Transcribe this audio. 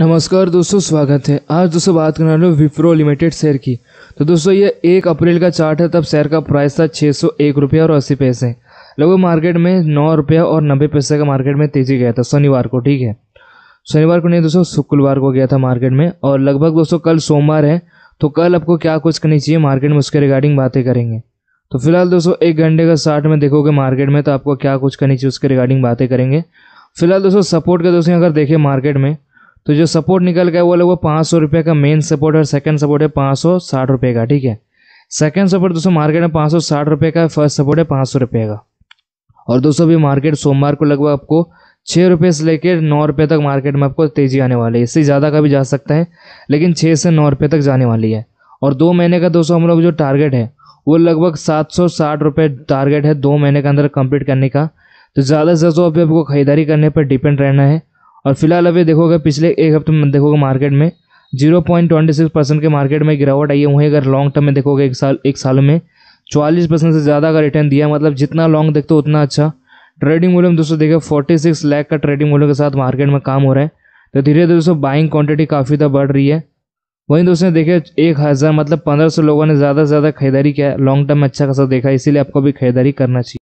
नमस्कार दोस्तों स्वागत है आज दोस्तों बात करने वाले विप्रो लिमिटेड शेयर की तो दोस्तों ये एक अप्रैल का चार्ट है तब शेयर का प्राइस था छः सौ एक रुपया और अस्सी पैसे लगभग मार्केट में नौ रुपया और नब्बे पैसे का मार्केट में तेजी गया था शनिवार को ठीक है शनिवार को नहीं दोस्तों शुक्रवार को गया था मार्केट में और लगभग दोस्तों कल सोमवार है तो कल आपको क्या कुछ करनी चाहिए मार्केट में उसके रिगार्डिंग बातें करेंगे तो फिलहाल दोस्तों एक घंटे का चार्ट में देखोगे मार्केट में तो आपको क्या कुछ करनी चाहिए उसके रिगार्डिंग बातें करेंगे फिलहाल दोस्तों सपोर्ट का दोस्तों अगर देखें मार्केट में तो जो सपोर्ट निकल गया वो लगभग पाँच सौ रुपये का मेन सपोर्ट और सेकंड सपोर्ट है पाँच सौ साठ रुपये का ठीक है सेकंड सपोर्ट दोस्तों मार्केट में पाँच सौ साठ रुपये का फर्स्ट सपोर्ट है पाँच सौ रुपये का और दोस्तों अभी मार्केट सोमवार को लगभग आपको छः रुपये से लेकर नौ रुपये तक मार्केट में आपको तेज़ी आने वाली है इससे ज़्यादा का भी जा सकता है लेकिन छः से नौ रुपये तक जाने वाली है और दो महीने का दोस्तों हम लोग जो टारगेट है वो लगभग सात सौ साठ रुपये टारगेट है दो महीने के अंदर कंप्लीट करने का तो ज़्यादा से ज़्यादा अभी आपको खरीदारी करने पर डिपेंड रहना है और फिलहाल अभी देखोगे पिछले एक हफ्ते में देखोगे मार्केट में zero point twenty six percent के मार्केट में गिरावट आई है वहीं अगर लॉन्ग टर्म में देखोगे एक साल एक साल में चालीस परसेंट से ज़्यादा का रिटर्न दिया मतलब जितना लॉन्ग देखते हो उतना अच्छा ट्रेडिंग वॉल्यूम दोस्तों देखिए फोर्टी सिक्स लैख का ट्रेडिंग वॉल्यूम के साथ मार्केट में काम हो रहा है तो धीरे धीरे दोस्तों बाइंग क्वान्टिटी काफ़ी तो बढ़ रही है वहीं दोस्तों देखिए एक हज़ार मतलब पंद्रह सौ लोगों ने ज़्यादा से ज़्यादा खरीदारी किया लॉन्ग टर्म में अच्छा खासा देखा इसीलिए आपको भी खरीदारी करना चाहिए